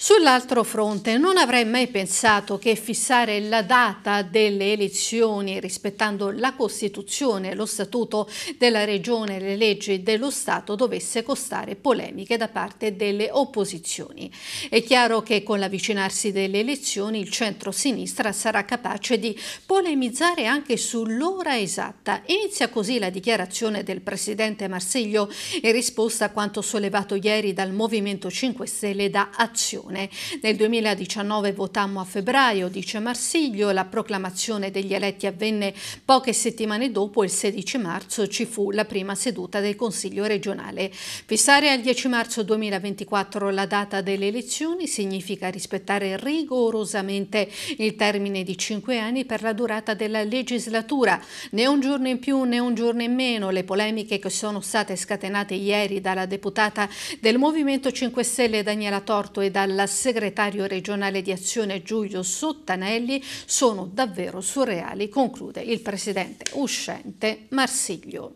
Sull'altro fronte non avrei mai pensato che fissare la data delle elezioni rispettando la Costituzione, lo Statuto della Regione e le leggi dello Stato dovesse costare polemiche da parte delle opposizioni. È chiaro che con l'avvicinarsi delle elezioni il centro-sinistra sarà capace di polemizzare anche sull'ora esatta. Inizia così la dichiarazione del presidente Marsiglio in risposta a quanto sollevato ieri dal Movimento 5 Stelle da Azione elezione. Nel 2019 votammo a febbraio, dice Marsiglio, la proclamazione degli eletti avvenne poche settimane dopo, il 16 marzo ci fu la prima seduta del Consiglio regionale. Fissare al 10 marzo 2024 la data delle elezioni significa rispettare rigorosamente il termine di cinque anni per la durata della legislatura. Né un giorno in più né un giorno in meno le polemiche che sono state scatenate ieri dalla deputata del Movimento 5 Stelle Daniela Torto e dalla dal segretario regionale di Azione Giulio Sottanelli sono davvero surreali, conclude il presidente uscente Marsiglio.